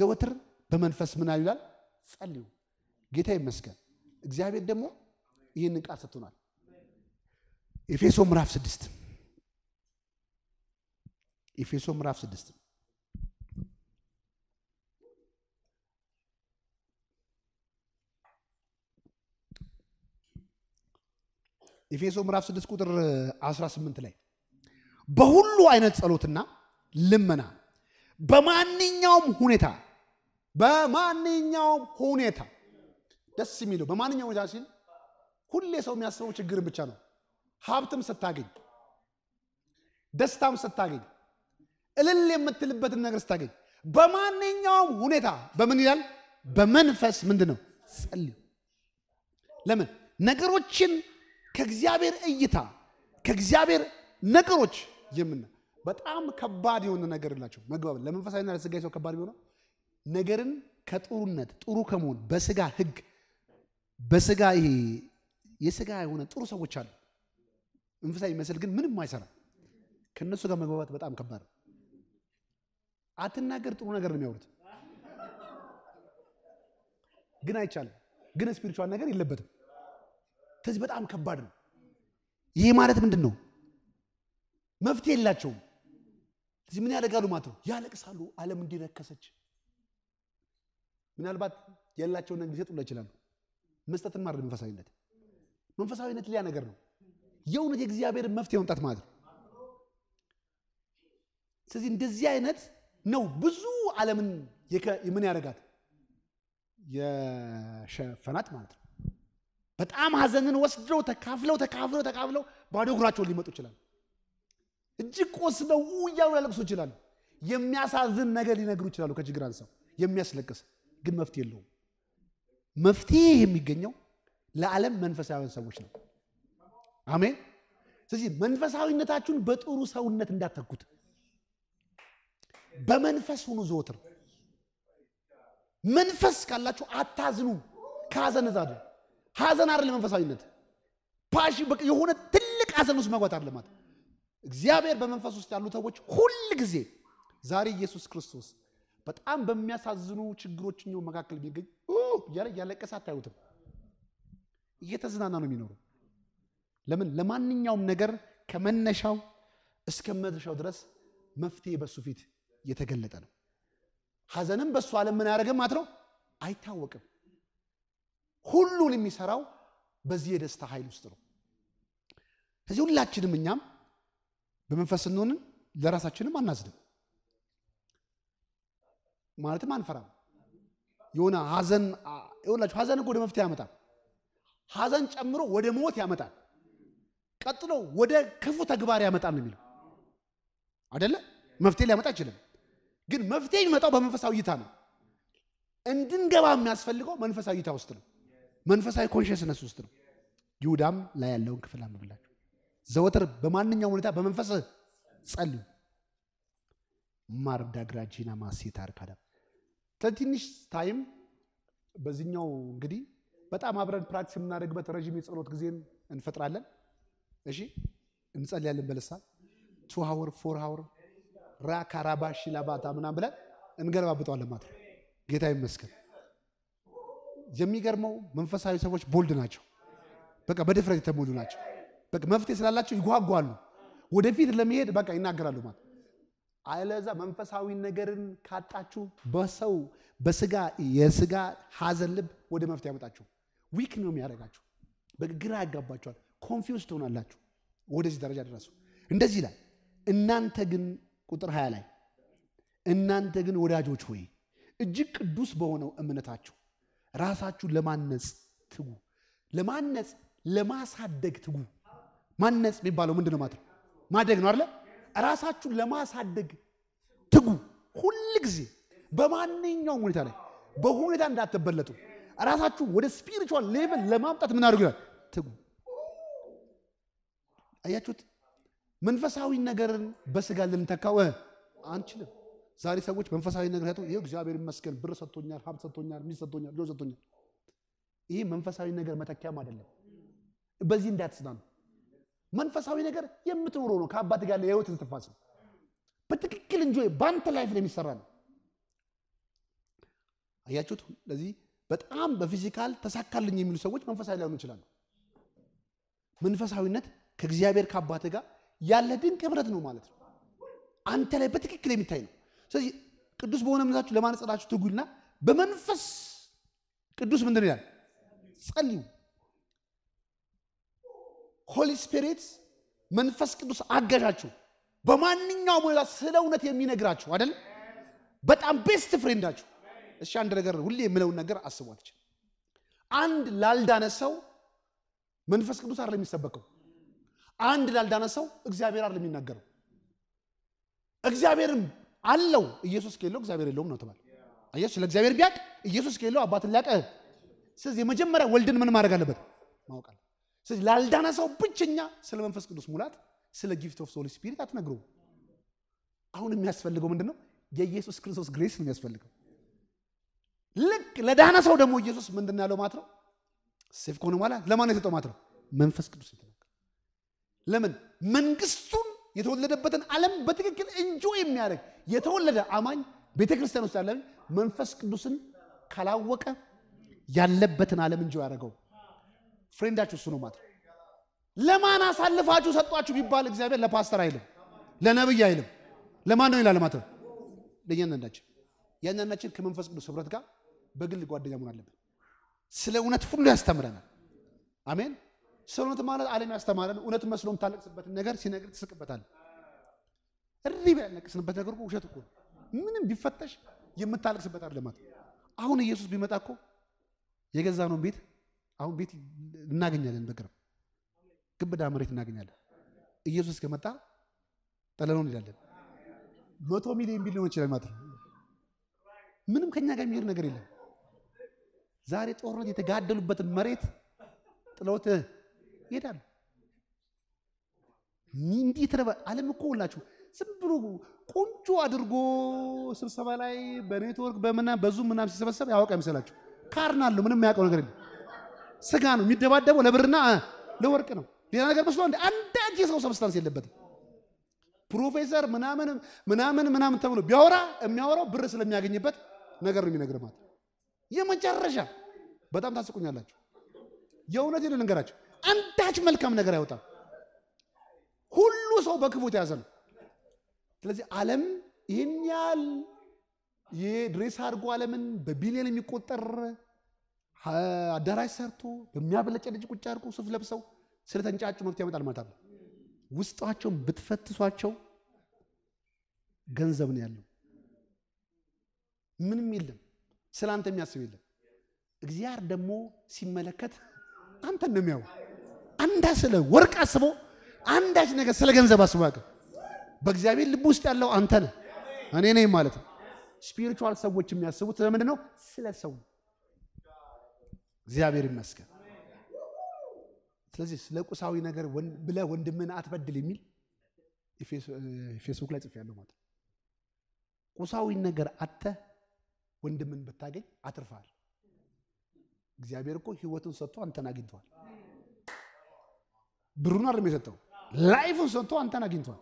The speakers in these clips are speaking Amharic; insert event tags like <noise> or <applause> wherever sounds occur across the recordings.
ዘወትር በመንፈስ ምን ይላል ጸልዩ። ጌታ ይመስገን። እግዚአብሔር ደግሞ ይህንን ቃል ሰጥቶናል። ኤፌሶ ምዕራፍ ስድስት ኤፌሶ ምዕራፍ ስድስት ኤፌሶ ምዕራፍ 6 ቁጥር 18 ላይ በሁሉ አይነት ጸሎትና ልመና በማንኛውም ሁኔታ በማንኛውም ሁኔታ ደስ የሚለው በማንኛውም ሁኔታ ሲል ሁሌ ሰው የሚያስበው ችግርን ብቻ ነው። ሀብትም ስታገኝ፣ ደስታም ስታገኝ፣ እልል የምትልበትን ነገር ስታገኝ፣ በማንኛውም ሁኔታ በምን ይላል? በመንፈስ ምንድን ነው ጸልዩ። ለምን ነገሮችን ከእግዚአብሔር እይታ ከእግዚአብሔር ነገሮች የምና በጣም ከባድ የሆነ ነገር ላቸው መግባብ ለመንፈሳዊና ለስጋዊ ሰው ከባድ ቢሆነው ነገርን ከጥሩነት ጥሩ ከመሆን በስጋ ህግ በስጋ ይሄ የስጋ የሆነ ጥሩ ሰዎች አሉ። መንፈሳዊ ይመስል ግን ምንም አይሰራ። ከእነሱ ጋር መግባባት በጣም ከባድ። ነው አትናገር፣ ጥሩ ነገር ነው የሚያወሩት፣ ግን አይቻልም። ግን ስፒሪቹዋል ነገር የለበትም። ስለዚህ በጣም ከባድ ነው። ይሄ ማለት ምንድን ነው? መፍትሄ የላቸውም። ስለዚህ ምን ያደርጋሉ ማለት ነው? ያለቅሳሉ። ዓለም እንዲረከሰች ምናልባት ያላቸውን ነገር ይችላሉ። መስጠትን ማድረግ መንፈሳዊነት መንፈሳዊነት ሊያ ነገር ነው። የእውነት የእግዚአብሔር መፍትሄ መምጣት ማለት ነው። ስለዚህ እንደዚህ አይነት ነው ብዙ ዓለምን ምን ያደርጋት የሸፈናት ማለት ነው። በጣም ሀዘንን ወስደው ተካፍለው ተካፍለው ተካፍለው ባዶ እግራቸውን ሊመጡ ይችላል። እጅግ ቆስለው እያሉ ሊያለቅሱ ይችላሉ። የሚያሳዝን ነገር ሊነግሩ ይችላሉ። ከችግር አንሰው የሚያስለቅስ ግን መፍትሄ የለውም። መፍትሄ የሚገኘው ለዓለም መንፈሳዊያን ሰዎች ነው። አሜን። ስለዚህ መንፈሳዊነታችሁን በጥሩ ሰውነት እንዳተኩት በመንፈስ ሁኑ ዘወትር። መንፈስ ካላችሁ አታዝኑ። ከሀዘን ዛዱ ሀዘን አይደለ መንፈሳዊነት ፓሽ በቃ የሆነ ትልቅ ሀዘን ውስጥ መግባት አለማት። እግዚአብሔር በመንፈስ ውስጥ ያሉ ሰዎች ሁል ጊዜ ዛሬ ኢየሱስ ክርስቶስ በጣም በሚያሳዝኑ ችግሮች መካከል ቢገኝ እያለ እያለቀሰ አታዩትም። እየተዝናና ነው የሚኖሩ። ለምን? ለማንኛውም ነገር ከመነሻው እስከ መድረሻው ድረስ መፍትሄ በሱ ፊት የተገለጠ ነው። ሐዘንም በሱ ዓለም ምን ያደረገ ማለት ነው አይታወቅም። ሁሉን የሚሰራው በዚህ የደስታ ኃይል ውስጥ ነው። ስለዚህ ሁላችንም እኛም በመንፈስ እንሆንን ለራሳችንም አናዝንም። ማለትም አንፈራም። የሆነ ሀዘን ይሁላችሁ፣ ሀዘን እኮ ወደ መፍትሄ ያመጣል። ሀዘን ጨምሮ ወደ ሞት ያመጣል። ቀጥሎ ወደ ክፉ ተግባር ያመጣል ነው የሚለው አደለ? መፍትሄ ሊያመጣ አይችልም። ግን መፍትሄ የሚመጣው በመንፈሳዊ እይታ ነው። እንድንገባ የሚያስፈልገው መንፈሳዊ እይታ ውስጥ ነው። መንፈሳዊ ኮንሽስነስ ውስጥ ነው። ይሁዳም ላይ ያለውን ክፍል አንብላችሁ ዘወትር በማንኛውም ሁኔታ በመንፈስ ጸልዩ ማርዳ ግራጂና ማሴት አርካዳም ለትንሽ ታይም በዚህኛው እንግዲህ በጣም አብረን ፕራክቲስ የምናደርግበት ረዥም የጸሎት ጊዜን እንፈጥራለን። እሺ እንጸልያለን። በለሳ ቱ ሀወር ፎር ሀወር ራካራባሺ ላባታ ምናም ብለን እንገለባብጠዋለን ማለት ነው። ጌታ ይመስገን። የሚገርመው መንፈሳዊ ሰዎች ቦልድ ናቸው። በቃ በድፍረት የተሞሉ ናቸው። በቃ መፍትሄ ስላላቸው ይጓጓሉ። ወደፊት ለመሄድ በቃ ይናገራሉ ማለት ነው። አለዛ መንፈሳዊ ነገርን ካጣችሁ በሰው በስጋ የስጋ ሐዘን ልብ ወደ መፍትሄ ያመጣችሁ ዊክ ነው የሚያደርጋችሁ። በግራ ያጋባችኋል። ኮንፊውዝ ትሆናላችሁ። ወደዚህ ደረጃ ደረሱ። እንደዚህ ላይ እናንተ ግን ቁጥር ሀያ ላይ እናንተ ግን ወዳጆች ሆይ እጅግ ቅዱስ በሆነው እምነታችሁ ራሳችሁ ለማነጽ ትጉ። ለማነጽ ለማሳደግ ትጉ። ማነጽ የሚባለው ምንድን ነው ማለት ነው? ማደግ ነው አይደለ? ራሳችሁን ለማሳደግ ትጉ። ሁል ጊዜ በማንኛውም ሁኔታ ላይ በሁኔታ እንዳትበለጡ ራሳችሁ ወደ ስፒሪቹዋል ሌቨል ለማምጣት ምን አድርጉ ይላል ትጉ። አያችሁት? መንፈሳዊ ነገርን በስጋ ልንተካው አንችልም። ዛሬ ሰዎች መንፈሳዊ ነገር ሰጡ፣ ይሄ እግዚአብሔር ይመስገን ብር ሰጥቶኛል፣ ሀብት ሰጥቶኛል፣ ሚስት ሰጥቶኛል፣ ልጆች ሰጥቶኛል። ይሄ መንፈሳዊ ነገር መተኪያም አይደለም። በዚህ እንዳትጽናኑ። መንፈሳዊ ነገር የምትኖረው ነው። ከአባት ጋር የህይወት እስትንፋስ በትክክል እንጆ በአንተ ላይፍ ነው የሚሰራ ነው። አያችሁት? ለዚህ በጣም በፊዚካል ተሳካልኝ የሚሉ ሰዎች መንፈሳዊ ላይሆኑ ይችላሉ። መንፈሳዊነት ከእግዚአብሔር ከአባት ጋር ያለ ድንቅ ህብረት ነው ማለት ነው። አንተ ላይ በትክክል የሚታይ ነው። ስለዚህ ቅዱስ በሆነ እምነታችሁ ለማነጽናችሁ ትጉና በመንፈስ ቅዱስ ምንድን ይላል ጸልዩ ሆሊ ስፒሪት መንፈስ ቅዱስ አጋዣችሁ በማንኛውም ሁኔታ ስለ እውነት የሚነግራችሁ አይደል? በጣም ቤስት ፍሬንዳችሁ። እሺ አንድ ነገር ሁሌ የምለውን ነገር አስቧት። አንድ ላልዳነ ሰው መንፈስ ቅዱስ አይደለም የሚሰበከው። አንድ ላልዳነ ሰው እግዚአብሔር አይደለም የሚናገረው። እግዚአብሔርም አለው ኢየሱስ ከሌለው እግዚአብሔር የለውም ነው ተባለ። አየህ፣ ስለ ቢያቅ ኢየሱስ ከሌለው አባትን ሊያቀ። ስለዚህ የመጀመሪያ ወልድን ምን ማድረግ አለበት? ማወቅ ስለዚህ ላልዳነ ሰው ብቸኛ ስለ መንፈስ ቅዱስ ሙላት ስለ ጊፍት ኦፍ ሶሊ ስፒሪት አትነግሩ። አሁን የሚያስፈልገው ምንድን ነው? የኢየሱስ ክርስቶስ ግሬስ ነው የሚያስፈልገው። ልክ ለዳነ ሰው ደግሞ ኢየሱስ ምንድን ያለው ማለት ነው? ሴፍ ከሆነ በኋላ ለማን የሰጠው ማለት ነው? መንፈስ ቅዱስ ለምን መንግስቱን የተወለደበትን ዓለም በትክክል እንጆ የሚያደርግ የተወለደ አማኝ ቤተ ክርስቲያን ውስጥ ያለ መንፈስ ቅዱስን ካላወቀ ያለበትን ዓለም እንጆ ያደረገው ፍሬንዳችሁ እሱ ነው ማለት ለማን አሳልፋችሁ ሰጧችሁ ቢባል እግዚአብሔር ለፓስተር አይልም፣ ለነብይ አይልም። ለማን ነው ይላል ማለት ነው። ለእያንዳንዳችን እያንዳንዳችን ከመንፈስ ቅዱስ ህብረት ጋር በግል ጓደኛ መሆን አለብን። ስለ እውነት ሁሉ ያስተምረናል። አሜን። ስለ እውነት ማለት አለም ያስተማረን እውነት መስሎ የምታለቅስበትን ነገር ሲነግር ትስቅበታል። እሪ ያለቅስንበት ነገር እኮ ውሸት እኮ ምንም ቢፈተሽ የምታለቅስበት አለማት። አሁን ኢየሱስ ቢመጣ እኮ ነውን ቤት አሁን ቤት እናገኛለን፣ በቅርብ ግብዳ መሬት እናገኛለን። ኢየሱስ ከመጣ ጠለነው እንሄዳለን መቶ ሚሊዮን ቢሊዮን ይችላል ማለት ነው። ምንም ከኛ ጋር የሚሄድ ነገር የለም። ዛሬ ጦርነት የተጋደሉበትን መሬት ጥለውት ይሄዳሉ። እንዲህ የተረባ ዓለም እኮ ሁላችሁ ዝም ብሎ ቆንጆ አድርጎ ስብሰባ ላይ በኔትወርክ በምና በዙም ምናም ሲሰበሰብ ያወቅ አይመስላችሁ። ካርና አለው ምንም የሚያውቀው ነገር የለም። ስጋ ነው የሚደባደበው ለብርና ለወርቅ ነው። ሌላ ነገር መስሎ እንደ የሰው ሰብስታንስ የለበትም። ፕሮፌሰር ምናምን ምናምን ምናምን ተብሎ ቢያወራ የሚያወራው ብር ስለሚያገኝበት ነገር ነው የሚነግር ማለት የመጨረሻ በጣም ታስቁኛላችሁ። የእውነት ልንገራቸው አንዳች መልካም ነገር አይወጣም። ሁሉ ሰው በክፉ የተያዘ ነው። ስለዚህ ዓለም ይህን ያህል ይህ ድሬስ አድርጎ ዓለምን በቢሊዮን የሚቆጠር አዳራሽ ሰርቶ በሚያበለጨ ልጅ ቁጭ አድርጎ ሱፍ ለብሰው ስለተንጫጩ መፍትሄ ያመጣል ማለት አለ። ውስጧቸውን ብትፈትሷቸው ገንዘብ ነው ያለው። ምንም የለም፣ ስለ አንተ የሚያስብ የለም። እግዚአብሔር ደግሞ ሲመለከት አንተ ነው የሚያው። አንዳ ስለ ወርቅ አስቦ አንዳች ነገር ስለ ገንዘብ አስቦ ያቀ በእግዚአብሔር ልብ ውስጥ ያለው አንተ ነህ፣ እኔ ነኝ ማለት ነው። ስፒሪቹዋል ሰዎች የሚያስቡት ለምንድን ነው? ስለ ሰው ነው። እግዚአብሔር ይመስገን። ስለዚህ ስለ ቁሳዊ ነገር ብለ ወንድምን አትበድል የሚል ፌስቡክ ላይ ጽፌያለሁ ማለት ቁሳዊ ነገር አተ ወንድምን ብታገኝ አትርፋል። እግዚአብሔር እኮ ህይወቱን ሰጥቶ አንተን አግኝተዋል። ብሩን አይደለም የሰጠው፣ ላይፉን ሰጥቶ አንተን አግኝተዋል።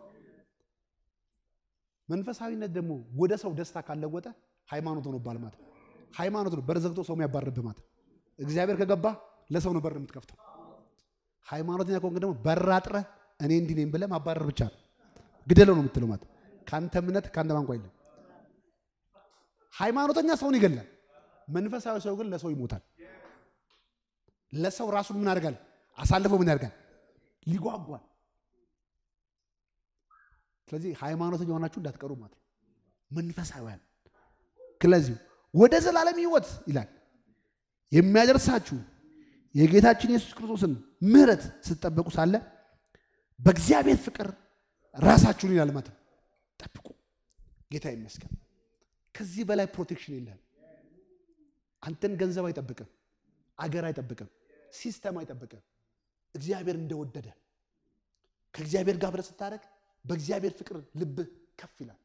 መንፈሳዊነት ደግሞ ወደ ሰው ደስታ ካለወጠ ሃይማኖት ሆኖብሃል ማለት ሃይማኖት ነው በር ሰው የሚያባርብህ ማለት እግዚአብሔር ከገባ ለሰው ነው በር የምትከፍተው። ሃይማኖተኛ ከሆንክ ደግሞ በር አጥረህ እኔ እንዲህ ነኝ ብለህ ማባረር ብቻ ነው። ግደለው ነው የምትለው ማለት ከአንተ እምነት ከአንተ ማንቋ የለም። ሃይማኖተኛ ሰውን ይገላል። መንፈሳዊ ሰው ግን ለሰው ይሞታል። ለሰው ራሱን ምን ያደርጋል? አሳልፎ ምን ያደርጋል? ሊጓጓል። ስለዚህ ሃይማኖተኛ የሆናችሁ እንዳትቀሩ ማለት ነው። መንፈሳዊያን ስለዚህ ወደ ዘላለም ህይወት ይላል የሚያደርሳችሁ የጌታችን ኢየሱስ ክርስቶስን ምሕረት ስትጠበቁ ሳለ በእግዚአብሔር ፍቅር ራሳችሁን ይላል ማለት ነው። ጠብቁ። ጌታ ይመስገን። ከዚህ በላይ ፕሮቴክሽን የለም። አንተን ገንዘብ አይጠብቅም፣ አገር አይጠብቅም፣ ሲስተም አይጠብቅም። እግዚአብሔር እንደወደደ ከእግዚአብሔር ጋር ብለህ ስታደረግ በእግዚአብሔር ፍቅር ልብህ ከፍ ይላል።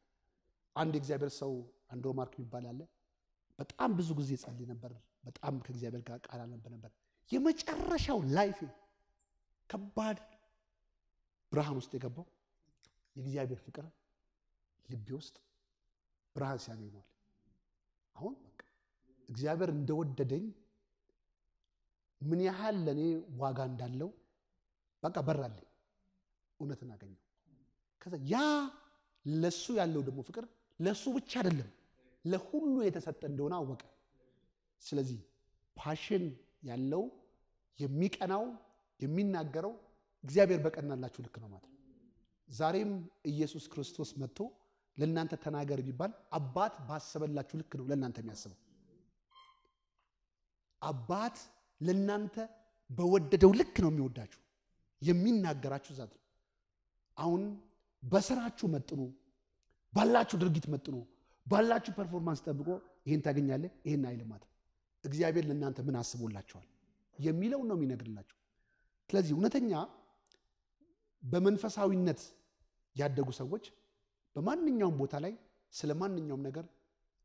አንድ የእግዚአብሔር ሰው አንድሮ ማርክ የሚባል አለ በጣም ብዙ ጊዜ ጸልይ ነበር። በጣም ከእግዚአብሔር ጋር ቃል አነብ ነበር። የመጨረሻው ላይፍ ከባድ ብርሃን ውስጥ የገባው የእግዚአብሔር ፍቅር ልቤ ውስጥ ብርሃን ሲያገኘዋል። አሁን እግዚአብሔር እንደወደደኝ ምን ያህል ለእኔ ዋጋ እንዳለው በቃ በራልኝ፣ እውነትን አገኘው። ከዛ ያ ለሱ ያለው ደግሞ ፍቅር ለሱ ብቻ አይደለም ለሁሉ የተሰጠ እንደሆነ አወቀ። ስለዚህ ፓሽን ያለው የሚቀናው የሚናገረው እግዚአብሔር በቀናላችሁ ልክ ነው ማለት ነው። ዛሬም ኢየሱስ ክርስቶስ መጥቶ ለእናንተ ተናገር ቢባል አባት ባሰበላችሁ ልክ ነው ለእናንተ የሚያስበው። አባት ለእናንተ በወደደው ልክ ነው የሚወዳችሁ የሚናገራችሁ። ዛት አሁን በስራችሁ መጥኖ ባላችሁ ድርጊት መጥኖ ባላችሁ ፐርፎርማንስ ጠብቆ ይህን ታገኛለ ይህን አይልማት እግዚአብሔር ለእናንተ ምን አስቦላቸዋል የሚለው ነው የሚነግርላቸው። ስለዚህ እውነተኛ በመንፈሳዊነት ያደጉ ሰዎች በማንኛውም ቦታ ላይ ስለ ማንኛውም ነገር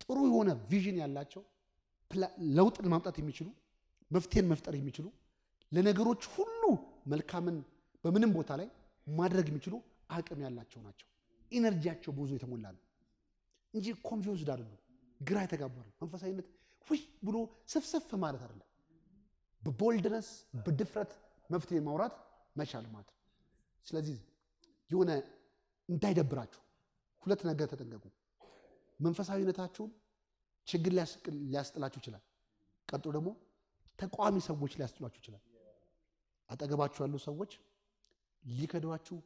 ጥሩ የሆነ ቪዥን ያላቸው ለውጥን ማምጣት የሚችሉ መፍትሄን መፍጠር የሚችሉ ለነገሮች ሁሉ መልካምን በምንም ቦታ ላይ ማድረግ የሚችሉ አቅም ያላቸው ናቸው። ኢነርጂያቸው ብዙ የተሞላ ነው። እንጂ ኮንፊውዝድ አይደሉም፣ ግራ የተጋባል። መንፈሳዊነት ውይ ብሎ ስፍሰፍ ማለት አይደለም፣ በቦልድነስ በድፍረት መፍትሄ ማውራት መቻል ማለት ነው። ስለዚህ የሆነ እንዳይደብራችሁ ሁለት ነገር ተጠንቀቁ። መንፈሳዊነታችሁን ችግር ሊያስጥላችሁ ይችላል። ቀጥሎ ደግሞ ተቋሚ ሰዎች ሊያስጥሏችሁ ይችላል። አጠገባችሁ ያሉ ሰዎች ሊከዷችሁ፣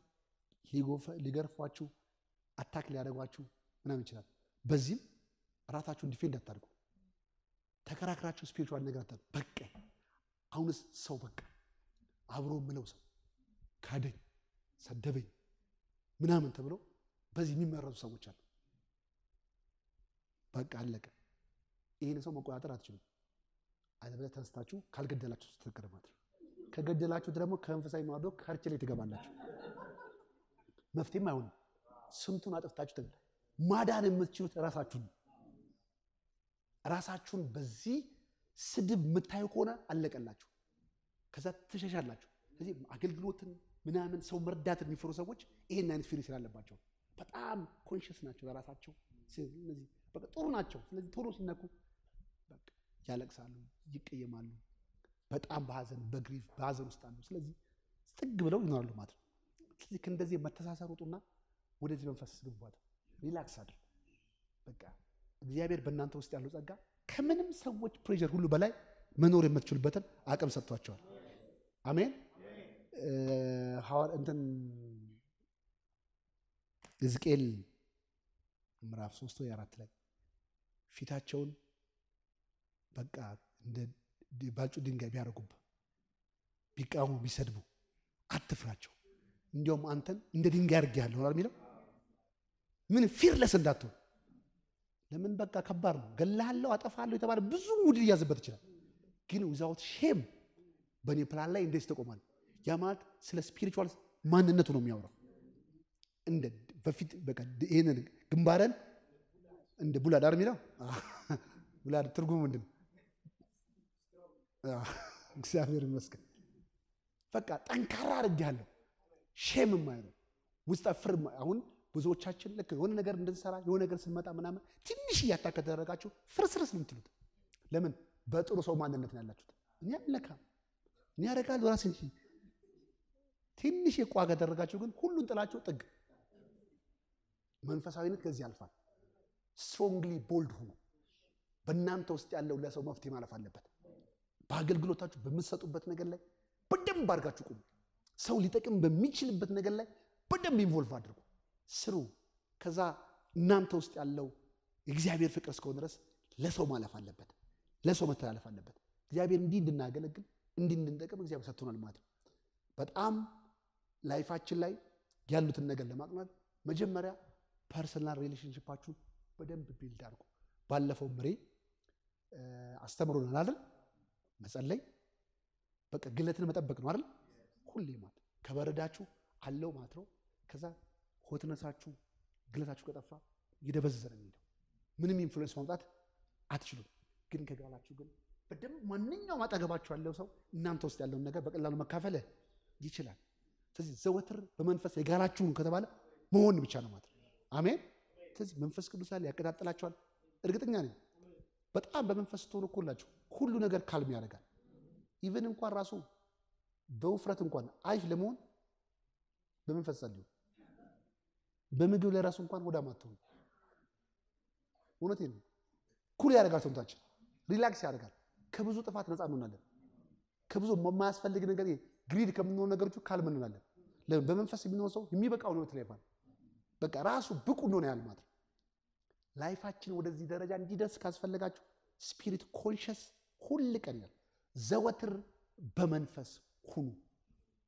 ሊገርፏችሁ፣ አታክ ሊያደርጓችሁ ምናምን ይችላል። በዚህም ራሳችሁን ዲፌንድ አታድርጉ። ተከራክራችሁ ስፒሪቹዋል ነገር አታድርጉ። በቀ አሁንስ ሰው በቃ አብሮ ምለው ሰው ካደኝ፣ ሰደበኝ ምናምን ተብለው በዚህ የሚመረቱ ሰዎች አሉ። በቃ አለቀ። ይህን ሰው መቆጣጠር አትችሉም። አለበለ ተነስታችሁ ካልገደላችሁ ስትነገር ማለት ነው። ከገደላችሁት ደግሞ ከመንፈሳዊ ማዶ ከርች ላይ ትገባላችሁ። መፍትሄም አይሆንም። ስንቱን አጥፍታችሁ ተገ ማዳን የምትችሉት ራሳችሁን ራሳችሁን በዚህ ስድብ የምታዩ ከሆነ አለቀላችሁ። ከዛ ትሸሻላችሁ። ስለዚህ አገልግሎትን ምናምን ሰው መርዳት የሚፈሩ ሰዎች ይሄን አይነት ፊሪ ስላለባቸው በጣም ኮንሽስ ናቸው ለራሳቸው። እነዚህ በቃ ጥሩ ናቸው። ስለዚህ ቶሎ ሲነኩ ያለቅሳሉ፣ ይቀየማሉ። በጣም በሀዘን በግሪፍ በሀዘን ውስጥ አሉ። ስለዚህ ጥግ ብለው ይኖራሉ ማለት ነው። ስለዚህ ከእንደዚህ መተሳሰር ውጡና ወደዚህ መንፈስ ግቡባት። ሪላክስ አድርጉ። በቃ እግዚአብሔር በእናንተ ውስጥ ያለው ጸጋ ከምንም ሰዎች ፕሬሸር ሁሉ በላይ መኖር የምትችሉበትን አቅም ሰጥቷቸዋል። አሜን። እንትን ሕዝቅኤል ምዕራፍ ሶስት ወይ አራት ላይ ፊታቸውን በቃ እንደ ባልጩ ድንጋይ ቢያደርጉብህ ቢቃወሙ ቢሰድቡ አትፍራቸው፣ እንዲሁም አንተን እንደ ድንጋይ አድርጌሃለሁ የሚለው ምን ፊርለስ እንዳትሆን። ለምን በቃ ከባድ ነው። ገላለሁ፣ አጠፋለሁ የተባለ ብዙ ውድድ ሊያዝበት ይችላል። ግን ዊዛውት ሼም በእኔ ፕላን ላይ እንደዚህ ተቆማል። ያ ማለት ስለ ስፒሪል ማንነቱ ነው የሚያወራው። እንደ በፊት በቃ ይህንን ግንባረን እንደ ቡላድ አር የሚለው <laughs> ቡላድ ትርጉሙ ምንድን ነው? እግዚአብሔር ይመስገን። በቃ ጠንካራ ያለው ሼም ማይ ነው ውስጥ አፍር አሁን ብዙዎቻችን ልክ የሆነ ነገር እንድንሰራ የሆነ ነገር ስንመጣ ምናምን ትንሽ እያታ ከተደረጋችሁ ፍርስርስ ነው የምትሉት። ለምን በጥሩ ሰው ማንነት ነው ያላችሁት። እኔ አለካ እኔ ራስ ራሴ ትንሽ የቋ ከደረጋችሁ ግን ሁሉን ጥላችሁ ጥግ። መንፈሳዊነት ከዚህ ያልፋል። ስትሮንግሊ ቦልድ ሁኑ። በእናንተ ውስጥ ያለው ለሰው መፍትሄ ማለፍ አለበት። በአገልግሎታችሁ በምትሰጡበት ነገር ላይ በደንብ አድርጋችሁ ቁሙ። ሰው ሊጠቅም በሚችልበት ነገር ላይ በደንብ ኢንቮልቭ አድርጉ። ስሩ። ከዛ እናንተ ውስጥ ያለው የእግዚአብሔር ፍቅር እስከሆነ ድረስ ለሰው ማለፍ አለበት፣ ለሰው መተላለፍ አለበት። እግዚአብሔር እንዲህ እንድናገለግል እንዲህ እንድንጠቀም እግዚአብሔር ሰጥቶናል ማለት ነው። በጣም ላይፋችን ላይ ያሉትን ነገር ለማቅናት መጀመሪያ ፐርሰናል ሪሌሽንሽፓችሁን በደንብ ቢልድ አድርጉ። ባለፈው ምሬ አስተምሮናል አይደል? መጸለይ በቃ ግለትን መጠበቅ ነው አይደል? ሁሌ ማለት ከበረዳችሁ አለው ማለት ነው ከዛ ሆትነሳችሁ ግለታችሁ ከጠፋ እየደበዘዘ ነው የሚሄደው። ምንም ኢንፍሉዌንስ ማምጣት አትችሉም። ግን ከጋላችሁ ግን በደንብ ማንኛውም አጠገባችሁ ያለው ሰው እናንተ ውስጥ ያለውን ነገር በቀላሉ መካፈል ይችላል። ስለዚህ ዘወትር በመንፈስ የጋላችሁን ከተባለ መሆን ብቻ ነው ማለት አሜን። ስለዚህ መንፈስ ቅዱስ ያለ ያቀጣጥላችኋል። እርግጠኛ ነኝ በጣም በመንፈስ ስትሆኑ እኮላችሁ ሁሉ ነገር ካልም ያደርጋል። ኢቨን እንኳን ራሱ በውፍረት እንኳን አይፍ ለመሆን በመንፈስ ጸልዩ። በምግብ ላይ ራሱ እንኳን ሆዳም አትሆኑ። እውነቴን ነው። ኩል ያደርጋል፣ ሰውነታችን ሪላክስ ያደርጋል። ከብዙ ጥፋት ነፃ እንሆናለን። ከብዙ የማያስፈልግ ነገር ግሪድ ከምንሆኑ ነገሮች ካልም እንሆናለን። በመንፈስ የሚኖር ሰው የሚበቃው ነው ላይ በቃ ራሱ ብቁ እንደሆነ ያህል ማለት ላይፋችን ወደዚህ ደረጃ እንዲደርስ ካስፈለጋችሁ ስፒሪት ኮንሽስ ሁል ቀን ዘወትር በመንፈስ ሁኑ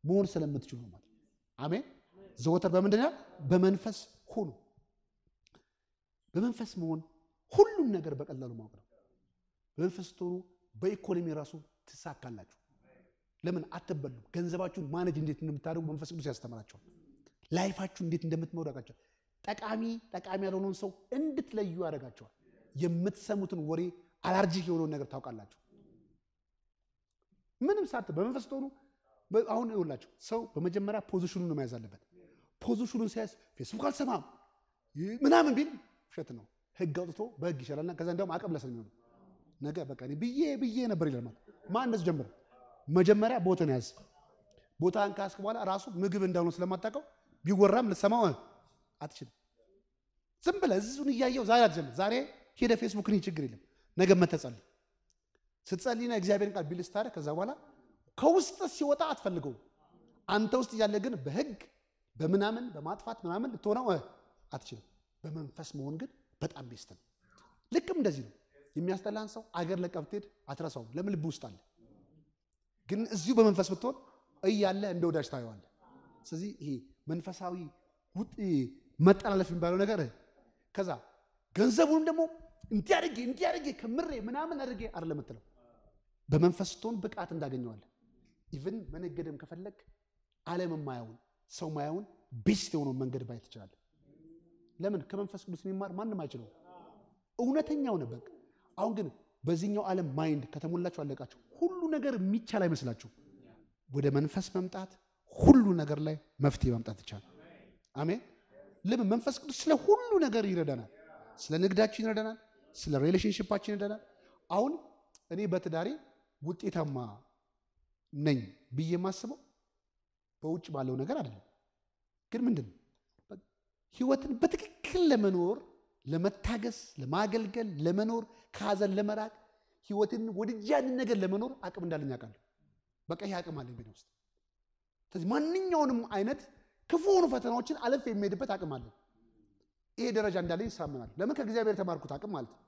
መሆን ስለምትችሉ ማለት አሜን። ዘወትር በምንድን በመንፈስ ሁኑ። በመንፈስ መሆን ሁሉም ነገር በቀላሉ ማወቅ ነው። በመንፈስ ስትሆኑ በኢኮኖሚ ራሱ ትሳካላችሁ። ለምን አትበሉ። ገንዘባችሁን ማነጅ እንዴት እንደምታደርጉ መንፈስ ቅዱስ ያስተምራቸዋል። ላይፋችሁ እንዴት እንደምትመሩ ጠቃሚ ጠቃሚ ያልሆነውን ሰው እንድትለዩ ያደርጋቸዋል። የምትሰሙትን ወሬ አላርጂክ የሆነውን ነገር ታውቃላችሁ። ምንም ሳት በመንፈስ ትሆኑ አሁን ይውላችሁ ሰው በመጀመሪያ ፖዚሽኑ ነው መያዝ አለበት። ፖዚሽኑን ሲያስ ፌስቡክ አልሰማም ምናምን ቢል ውሸት ነው። ህግ አውጥቶ በህግ ይሻላልና ከዛ እንዲያውም አቅም ለሰ የሚሆኑ ነገ በቃ ብዬ ብዬ ነበር ይላል ማለት ማን ጀምር መጀመሪያ ቦታን ያዝ። ቦታን ካስክ በኋላ ራሱ ምግብ እንዳልሆነ ስለማታውቀው ቢወራም ልትሰማው አትችልም። ዝም ብለህ እዚሁን እያየው ዛሬ አትጀምር። ዛሬ ሄደ ፌስቡክ ችግር የለም። ነገ መተጸል ስትጸልይና እግዚአብሔርን ቃል ቢልስ ከዛ በኋላ ከውስጥ ሲወጣ አትፈልገውም። አንተ ውስጥ እያለ ግን በህግ በምናምን በማጥፋት ምናምን ልትሆነው አትችልም። በመንፈስ መሆን ግን በጣም ቤስት ነው። ልክም እንደዚህ ነው። የሚያስጠላን ሰው አገር ለቀህ አትረሳውም። ለምን? ልብ ውስጥ አለ። ግን እዚሁ በመንፈስ ብትሆን እያለ እንደ ወዳጅ ታየዋለ። ስለዚህ ይሄ መንፈሳዊ መጠላለፍ የሚባለው ነገር ከዛ ገንዘቡንም ደግሞ እንዲያርጌ እንዲያርጌ ከምሬ ምናምን አድርጌ አይደለም ለምትለው በመንፈስ ስትሆን ብቃት እንዳገኘዋለን። ኢቨን መነገድም ከፈለግ ዓለም ማያውን ሰው ማያውን ቤስት የሆነውን መንገድ ማየት ይችላል ለምን ከመንፈስ ቅዱስ የሚማር ማንም አይችለው እውነተኛው ነበቅ አሁን ግን በዚህኛው ዓለም ማይንድ ከተሞላችሁ አለቃችሁ። ሁሉ ነገር የሚቻል አይመስላችሁ። ወደ መንፈስ መምጣት ሁሉ ነገር ላይ መፍትሄ መምጣት ይቻላል። አሜን። ለምን መንፈስ ቅዱስ ስለ ሁሉ ነገር ይረዳናል። ስለ ንግዳችን ይረዳናል። ስለ ሪሌሽንሽፓችን ይረዳናል። አሁን እኔ በትዳሬ ውጤታማ ነኝ ብዬ የማስበው በውጭ ባለው ነገር አይደለም። ግን ምንድን ህይወትን በትክክል ለመኖር ለመታገስ፣ ለማገልገል፣ ለመኖር ከሀዘን ለመራቅ ህይወትን ወድጃን ነገር ለመኖር አቅም እንዳለኝ አውቃለሁ። በቃ ይህ አቅም አለኝ ውስጥ። ስለዚህ ማንኛውንም አይነት ክፉ ሆኑ ፈተናዎችን አለፍ የሚሄድበት አቅም አለ። ይሄ ደረጃ እንዳለኝ ይሳመናል። ለምን ከእግዚአብሔር የተማርኩት አቅም ማለት ነው።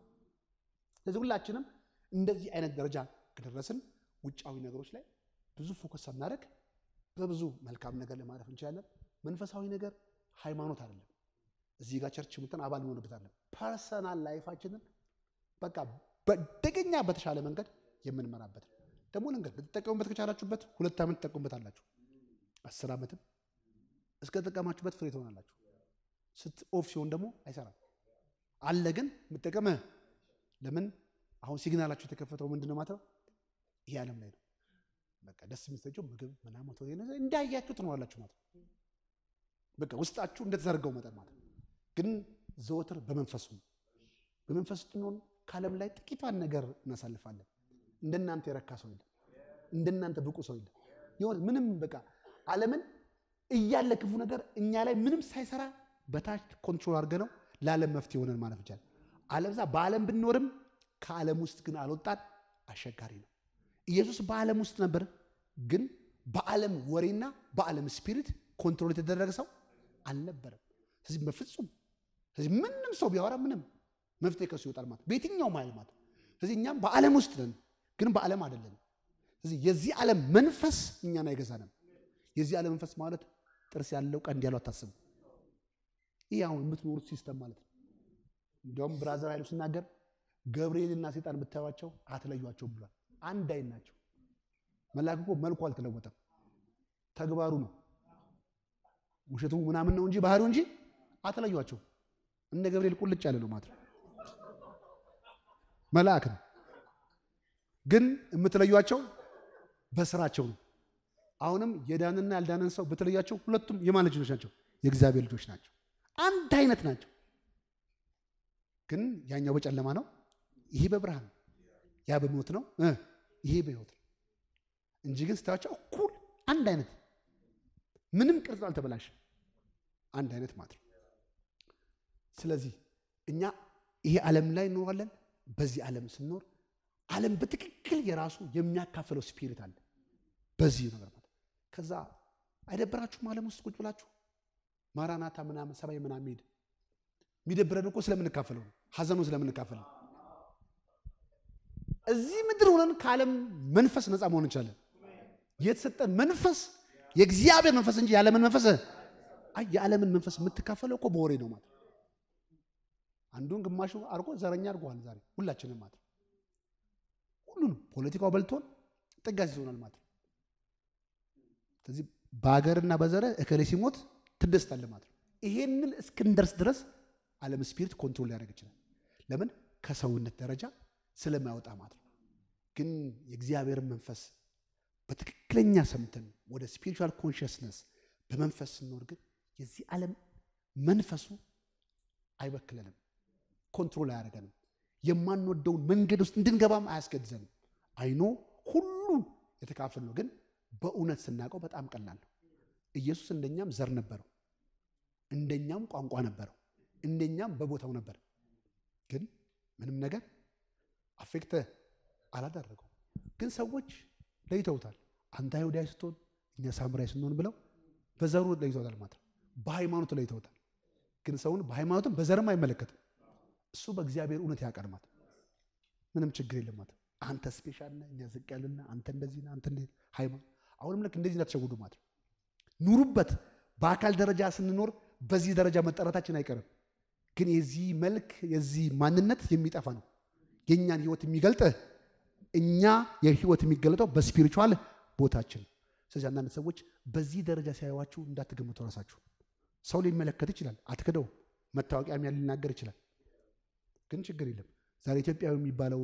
ስለዚህ ሁላችንም እንደዚህ አይነት ደረጃ ከደረስን ውጫዊ ነገሮች ላይ ብዙ ፎከስ ሳናደርግ በብዙ መልካም ነገር ለማረፍ እንችላለን። መንፈሳዊ ነገር ሃይማኖት አይደለም። እዚህ ጋር ቸርች ምትን አባል መሆንበት አለ ፐርሰናል ላይፋችንን በቃ በደገኛ በተሻለ መንገድ የምንመራበት ነው። ደግሞ ልንገር ልትጠቀሙበት ከቻላችሁበት ሁለት ዓመት ትጠቀሙበት አላችሁ። አስር ዓመትም እስከ ተጠቀማችሁበት ፍሬ ትሆናላችሁ። ስት ኦፍ ሲሆን ደግሞ አይሰራም አለ ግን የምጠቀምህ ለምን አሁን ሲግናላችሁ የተከፈተው ምንድን ነው ማለት ነው? ይሄ ዓለም ላይ ነው። በቃ ደስ የሚሰጨው ምግብ ምናምን ሆቴል እንዳያችሁ ትኖራላችሁ ማለት ነው። በቃ ውስጣችሁ እንደተዘረገው መጠን ማለት ግን ዘወትር በመንፈሱ በመንፈስ ስትንሆን ከዓለም ላይ ጥቂቷን ነገር እናሳልፋለን። እንደናንተ የረካ ሰው የለም። እንደናንተ ብቁ ሰው የለም። የሆነ ምንም በቃ ዓለምን እያለ ክፉ ነገር እኛ ላይ ምንም ሳይሰራ በታች ኮንትሮል አድርገ ነው ለዓለም መፍትሄ ሆነን ማለፍ ይቻል። ዓለም በዓለም ብንኖርም ከዓለም ውስጥ ግን አልወጣን። አስቸጋሪ ነው። ኢየሱስ በዓለም ውስጥ ነበር፣ ግን በዓለም ወሬና በዓለም ስፒሪት ኮንትሮል የተደረገ ሰው አልነበረም። ስለዚህ በፍጹም ስለዚህ ምንም ሰው ቢያወራ ምንም መፍትሄ ከሱ ይወጣል ማለት በየትኛው ዓለም ማለት ስለዚህ እኛም በዓለም ውስጥ ነን፣ ግን በዓለም አይደለን። ስለዚህ የዚህ ዓለም መንፈስ እኛን አይገዛንም። የዚህ ዓለም መንፈስ ማለት ጥርስ ያለው ቀንድ ያለው አታስቡ። ይህ አሁን የምትኖሩት ሲስተም ማለት ነው። እንዲሁም ብራዘር ኃይሉ ሲናገር ገብርኤልና ሴጣን ብታዩቸው አትለዩቸው ብሏል። አንድ አይን ናቸው። መላክ እኮ መልኩ አልተለወጠም፣ ተግባሩ ነው። ውሸቱ ምናምን ነው እንጂ ባህሪው እንጂ አትለዩቸው። እንደ ገብርኤል ቁልጭ ያለ ነው ማለት ነው። መልአክ ነው፣ ግን የምትለዩቸው በስራቸው ነው። አሁንም የዳንና ያልዳንን ሰው ብትለያቸው ሁለቱም የማን ልጆች ናቸው? የእግዚአብሔር ልጆች ናቸው። አንድ አይነት ናቸው። ግን ያኛው በጨለማ ነው፣ ይሄ በብርሃን ያ በሞት ነው፣ ይሄ በህይወት ነው እንጂ ግን ስታያቸው እኩል አንድ አይነት ምንም ቅርጽ አልተበላሽ፣ አንድ አይነት ማለት ነው። ስለዚህ እኛ ይሄ ዓለም ላይ እንኖራለን። በዚህ ዓለም ስንኖር ዓለም በትክክል የራሱ የሚያካፍለው ስፒሪት አለ። በዚህ ነገር ማለት ከዛ አይደብራችሁም? ዓለም ውስጥ ቁጭ ብላችሁ ማራናታ ምናምን ሰማይ ምናምን ሄድ የሚደብረን እኮ ስለምንካፈለው ነው። ሀዘኑ ስለምንካፈለው እዚህ ምድር ሆነን ከዓለም መንፈስ ነፃ መሆን እንችላለን። የተሰጠን መንፈስ የእግዚአብሔር መንፈስ እንጂ የዓለምን መንፈስ አይ የዓለምን መንፈስ የምትካፈለው እኮ በወሬ ነው ማለት አንዱን ግማሹ አድርጎ ዘረኛ አድርጓል ዛሬ ሁላችንም ማለት ሁሉን ፖለቲካው በልቶን ጥጋዝ ይዞናል ማለት ስለዚህ በሀገርና በዘረ እከሌ ሲሞት ትደስታለ ማለት ይሄንን እስክንደርስ ድረስ ዓለም ስፒሪት ኮንትሮል ሊያደርግ ይችላል ለምን ከሰውነት ደረጃ ስለማይወጣ ማለት ነው ግን የእግዚአብሔርን መንፈስ በትክክለኛ ሰምተን ወደ ስፒሪቹዋል ኮንሽስነስ በመንፈስ ስንኖር ግን የዚህ ዓለም መንፈሱ አይበክለንም፣ ኮንትሮል አያደርገንም። የማንወደውን መንገድ ውስጥ እንድንገባም አያስገድዘንም። አይኖ ሁሉ የተካፈል ነው፣ ግን በእውነት ስናውቀው በጣም ቀላል ነው። ኢየሱስ እንደኛም ዘር ነበረው፣ እንደኛም ቋንቋ ነበረው፣ እንደኛም በቦታው ነበር። ግን ምንም ነገር አፌክት አላደረገው። ግን ሰዎች ለይተውታል። አንተ አይሁዳዊ ስትሆን እኛ ሳምራዊ ስንሆን ብለው በዘሩ ለይተውታል ማለት ነው። በሃይማኖቱ ለይተውታል። ግን ሰውን በሃይማኖትም በዘርም አይመለከትም። እሱ በእግዚአብሔር እውነት ያቀርማል። ምንም ችግር የለም ማለት ነው። አንተ ስፔሻል ነህ፣ እኛ ዝቅ ያለና አንተ እንደዚህ ነህ፣ አንተ እንደዚህ ሃይማኖት አሁንም ልክ እንደዚህ እንዳትሸውዱ ማለት ነው። ኑሩበት። በአካል ደረጃ ስንኖር በዚህ ደረጃ መጠራታችን አይቀርም። ግን የዚህ መልክ የዚህ ማንነት የሚጠፋ ነው። የእኛን ህይወት የሚገልጥ እኛ የህይወት የሚገለጠው በስፒሪቹዋል ቦታችን። ስለዚህ አንዳንድ ሰዎች በዚህ ደረጃ ሲያዩዋችሁ እንዳትገምቱ። ራሳችሁ ሰው ሊመለከት ይችላል፣ አትክደው መታወቂያ ያ ሊናገር ይችላል። ግን ችግር የለም። ዛሬ ኢትዮጵያዊ የሚባለው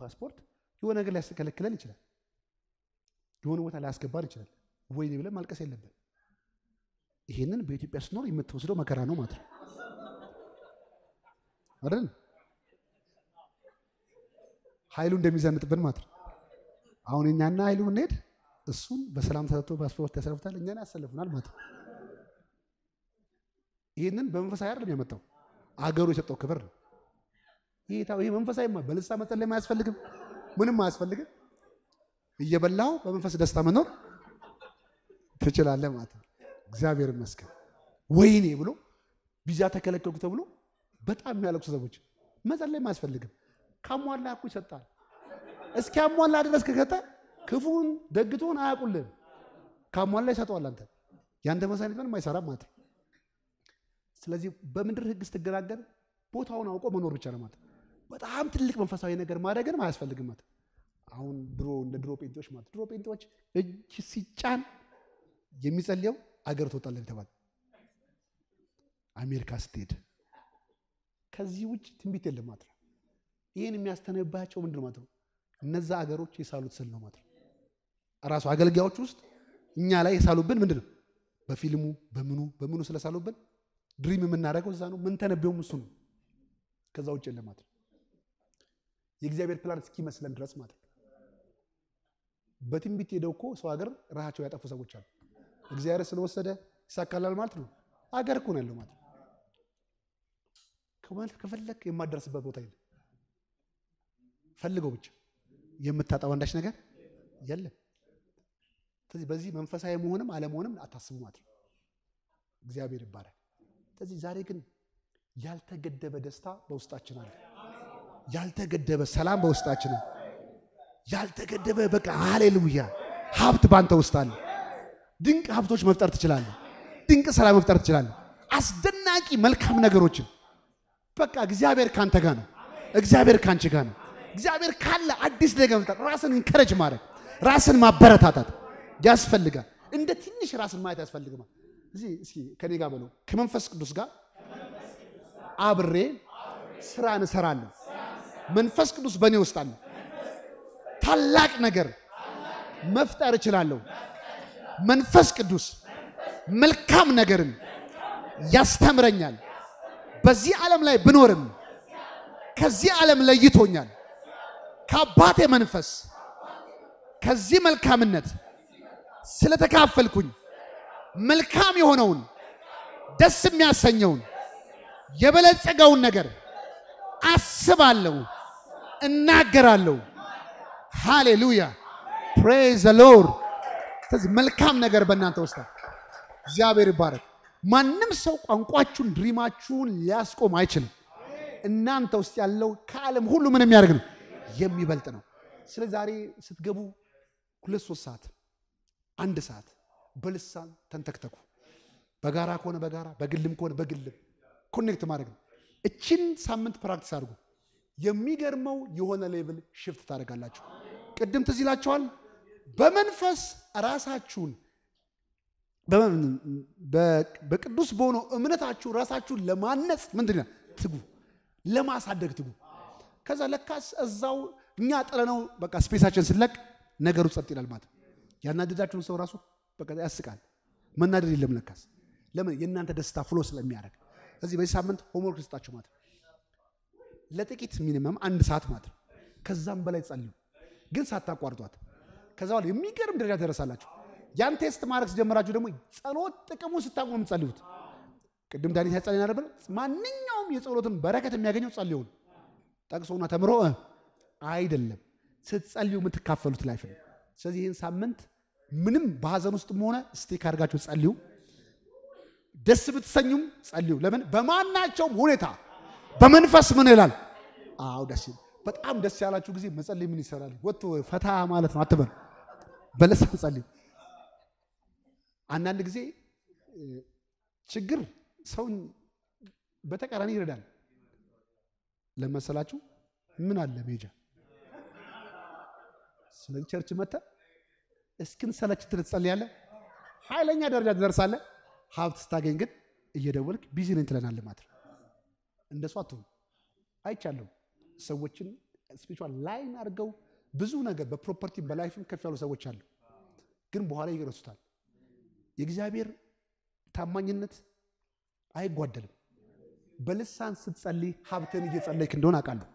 ፓስፖርት የሆነ ነገር ሊያስከለክለን ይችላል፣ የሆነ ቦታ ሊያስገባን ይችላል። ወይኔ ብለን ማልቀስ የለብን። ይህንን በኢትዮጵያ ስኖር የምትወስደው መከራ ነው ማለት ነው አይደል? ኃይሉ እንደሚዘንጥብን ማለት ነው። አሁን እኛና ኃይሉ ምንሄድ እሱን በሰላም ተሰጥቶ ፓስፖርት ያሰልፉታል፣ እኛን ያሰልፉናል ማለት ነው። ይህንን በመንፈሳዊ አይደለም ያመጣው አገሩ የሰጠው ክብር ነው። ይህ መንፈሳዊ በልሳ ላይ አያስፈልግም፣ ምንም አያስፈልግም። እየበላው በመንፈስ ደስታ መኖር ትችላለህ ማለት ነው። እግዚአብሔር ይመስገን። ወይኔ ብሎ ቢዛ ተከለከልኩ ተብሎ በጣም የሚያለቅሱ ሰዎች ላይ አያስፈልግም። ካሟላ እኮ ይሰጣል። እስኪ አሟላ ድረስ ከከተ ክፉን ደግቶን አያውቁልን። ካሟላ ይሰጠዋል። አንተ ያንተ መሳኒት ምንም አይሰራም ማለት ስለዚህ በምድር ህግ ስትገራገር ቦታውን አውቆ መኖር ብቻ ነው ማለት በጣም ትልቅ መንፈሳዊ ነገር ማድረግንም አያስፈልግም ማለት አሁን ድሮ እንደ ድሮ ጴንጤዎች ማለት ድሮ ጴንጤዎች እጅ ሲጫን የሚጸልየው አገር ትወጣለን የተባለ አሜሪካ ስትሄድ ከዚህ ውጭ ትንቢት የለም ማለት ነው። ይህን የሚያስተነባቸው ምንድን ማለት ነው? እነዛ አገሮች የሳሉት ስል ነው ማለት ነው። ራሱ አገልጋዮች ውስጥ እኛ ላይ የሳሉብን ምንድን ነው? በፊልሙ በምኑ በምኑ ስለሳሉብን ድሪም የምናደርገው እዛ ነው። ምን ተነበየውም እሱ ነው። ከዛ ውጭ የለም ማለት ነው። የእግዚአብሔር ፕላን እስኪመስለን ድረስ ማለት ነው። በትንቢት ሄደው እኮ ሰው ሀገር ራሳቸው ያጠፉ ሰዎች አሉ። እግዚአብሔር ስለወሰደ ይሳካላል ማለት ነው። አገር እኮ ነው ያለው ማለት ነው። ከፈለክ የማደርስበት ቦታ የለም። ፈልገው ብቻ የምታጣው አንዳች ነገር የለም። ስለዚህ በዚህ መንፈሳዊ መሆንም አለመሆንም አታስቡ እግዚአብሔር ይባላል። ስለዚህ ዛሬ ግን ያልተገደበ ደስታ በውስጣችን አለ። ያልተገደበ ሰላም በውስጣችን አለ። ያልተገደበ በቃ ሃሌሉያ ሀብት ባንተ ውስጥ አለ። ድንቅ ሀብቶች መፍጠር ትችላለህ። ድንቅ ሰላም መፍጠር ትችላለህ። አስደናቂ መልካም ነገሮችን በቃ እግዚአብሔር ካንተ ጋር ነው። እግዚአብሔር ካንቺ ጋር ነው። እግዚአብሔር ካለ አዲስ ነገር መፍጠር፣ ራስን እንከረጅ ማድረግ፣ ራስን ማበረታታት ያስፈልጋል። እንደ ትንሽ ራስን ማየት ያስፈልግማል። እዚህ እስኪ ከኔ ጋር በለው ከመንፈስ ቅዱስ ጋር አብሬ ስራ እንሰራለን። መንፈስ ቅዱስ በእኔ ውስጥ አለ። ታላቅ ነገር መፍጠር እችላለሁ። መንፈስ ቅዱስ መልካም ነገርን ያስተምረኛል። በዚህ ዓለም ላይ ብኖርም ከዚህ ዓለም ለይቶኛል። ከአባቴ መንፈስ ከዚህ መልካምነት ስለተካፈልኩኝ መልካም የሆነውን ደስ የሚያሰኘውን የበለጸገውን ነገር አስባለሁ፣ እናገራለሁ። ሃሌሉያ ፕሬዝ ሎርድ። ስለዚህ መልካም ነገር በእናንተ ውስጥ እግዚአብሔር ይባረክ። ማንም ሰው ቋንቋችሁን ድሪማችሁን ሊያስቆም አይችልም። እናንተ ውስጥ ያለው ከዓለም ሁሉ ምን የሚያደርግ ነው? የሚበልጥ ነው። ስለ ዛሬ ስትገቡ ሁለት ሶስት ሰዓት አንድ ሰዓት በልሳን ተንተክተኩ። በጋራ ከሆነ በጋራ በግልም ከሆነ በግልም ኮኔክት ማድረግ ነው። እችን ሳምንት ፕራክቲስ አድርጉ። የሚገርመው የሆነ ሌቭል ሽፍት ታደርጋላችሁ። ቅድም ትዝ ይላችኋል። በመንፈስ ራሳችሁን በቅዱስ በሆነው እምነታችሁ ራሳችሁን ለማነጽ ምንድን ትጉ፣ ለማሳደግ ትጉ። ከዛ ለካስ እዛው እኛ ጥለነው በቃ ስፔሳችን ስለቅ ነገሩ ጸጥ ይላል ማለት ያናደዳችሁን ሰው ራሱ በቃ ያስቃል። መናደድ የለም ለካስ ለምን የእናንተ ደስታ ፍሎ ስለሚያደርግ። እዚህ በዚህ ሳምንት ሆምወርክ ልስጣችሁ ማለት ለጥቂት ሚኒመም አንድ ሰዓት ማለት ነው። ከዛም በላይ ጸልዩ፣ ግን ሳታቋርጧት። ከዛ በኋላ የሚገርም ደረጃ ደረሳላችሁ። ያን ቴስት ማድረግ ስጀምራችሁ ደግሞ ጸሎት ጥቅሙ ስታቆም ጸልዩት ቅድም ዳኒ ሳይጸልይ ማንኛውም የጸሎትን በረከት የሚያገኘው ጸልዩን ጠቅሶና ተምሮ አይደለም ስትጸልዩ የምትካፈሉት ላይፍ ነው። ስለዚህ ይህን ሳምንት ምንም በሀዘን ውስጥም ሆነ ስቲክ አድርጋችሁ ጸልዩ። ደስ ብትሰኙም ጸልዩ። ለምን በማናቸውም ሁኔታ በመንፈስ ምን ይላል? አዎ ደስ በጣም ደስ ያላችሁ ጊዜ መጸልይ ምን ይሰራል? ወጥቶ ፈታ ማለት ነው። አትበል በለሳ ጸልዩ። አንዳንድ ጊዜ ችግር ሰውን በተቃራኒ ይረዳል። ለመሰላችሁ ምን አለ ቤጃ ስለ ቸርች መተ እስክን ሰለች ያለ ኃይለኛ ደረጃ ትደርሳለ። ሀብት ስታገኝ ግን እየደወልክ ቢዚ ነኝ ትለናል። ማለት እንደሱ አትሁን። አይቻለሁ ሰዎችን ስፒሪቹዋል ላይን አድርገው ብዙ ነገር በፕሮፐርቲ በላይፍም ከፍ ያሉ ሰዎች አሉ፣ ግን በኋላ ይረሱታል። የእግዚአብሔር ታማኝነት አይጓደልም። በልሳን ስትጸልይ ሀብትን እየጸለይክ እንደሆነ አውቃለሁ።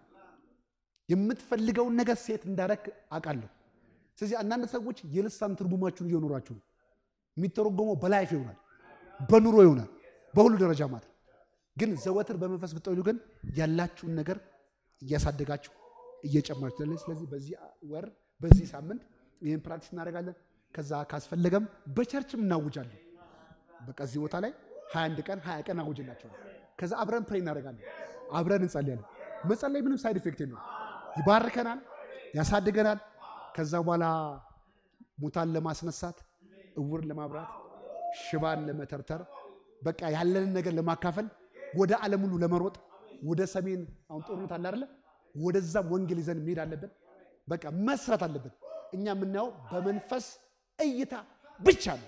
የምትፈልገውን ነገር ሴት እንዳረክ አውቃለሁ። ስለዚህ አንዳንድ ሰዎች የልሳን ትርጉማችሁን እየኖራችሁ ነው። የሚተረጎመው በላይፍ ይሆናል፣ በኑሮ ይሆናል፣ በሁሉ ደረጃ ማለት ግን ዘወትር በመንፈስ ብትጠሉ ግን ያላችሁን ነገር እያሳደጋችሁ እየጨመራችሁ ያለ። ስለዚህ በዚህ ወር በዚህ ሳምንት ይህን ፕራክቲስ እናደርጋለን። ከዛ ካስፈለገም በቸርችም እናውጃለን። በቃ እዚህ ቦታ ላይ 21 ቀን 20 ቀን አውጅላቸዋል። ከዛ አብረን ፕሬ እናደርጋለን፣ አብረን እንጸልያለን። መጸለይ ምንም ሳይድ ኢፌክት የለውም። ይባርከናል፣ ያሳድገናል። ከዛ በኋላ ሙታን ለማስነሳት፣ እውር ለማብራት፣ ሽባን ለመተርተር፣ በቃ ያለንን ነገር ለማካፈል፣ ወደ ዓለም ሁሉ ለመሮጥ፣ ወደ ሰሜን አሁን ጦርነት አለ አይደለ? ወደዛም ወንጌል ይዘን መሄድ አለብን። በቃ መስራት አለብን። እኛ የምናየው በመንፈስ እይታ ብቻ ነው።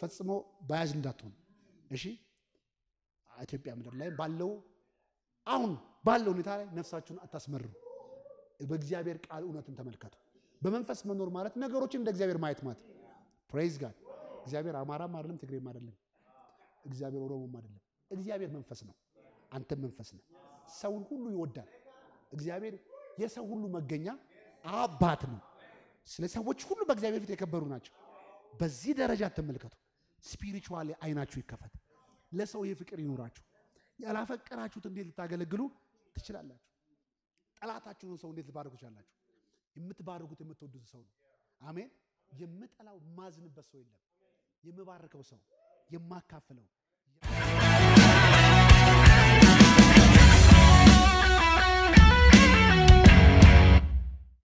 ፈጽሞ በያዝ እንዳትሆን እሺ። ኢትዮጵያ ምድር ላይ ባለው አሁን ባለው ሁኔታ ላይ ነፍሳችሁን አታስመሩ። በእግዚአብሔር ቃል እውነትን ተመልከቱ። በመንፈስ መኖር ማለት ነገሮችን እንደ እግዚአብሔር ማየት ማለት። ፕሬዝ ጋድ። እግዚአብሔር አማራም አይደለም፣ ትግሬም አይደለም፣ እግዚአብሔር ኦሮሞም አይደለም። እግዚአብሔር መንፈስ ነው፣ አንተም መንፈስ ነው። ሰውን ሁሉ ይወዳል። እግዚአብሔር የሰው ሁሉ መገኛ አባት ነው። ስለ ሰዎች ሁሉ በእግዚአብሔር ፊት የከበሩ ናቸው። በዚህ ደረጃ ተመልከቱ። ስፒሪቹዋሊ አይናችሁ ይከፈት። ለሰው ፍቅር ይኖራችሁ ያላፈቀራችሁት እንዴት ልታገለግሉ ትችላላችሁ? ጠላታችሁን ሰው እንዴት ልባርኩ ትችላላችሁ? የምትባርኩት የምትወዱት ሰው ነው። አሜን። የምጠላው ማዝንበት ሰው የለም። የምባርከው ሰው የማካፍለው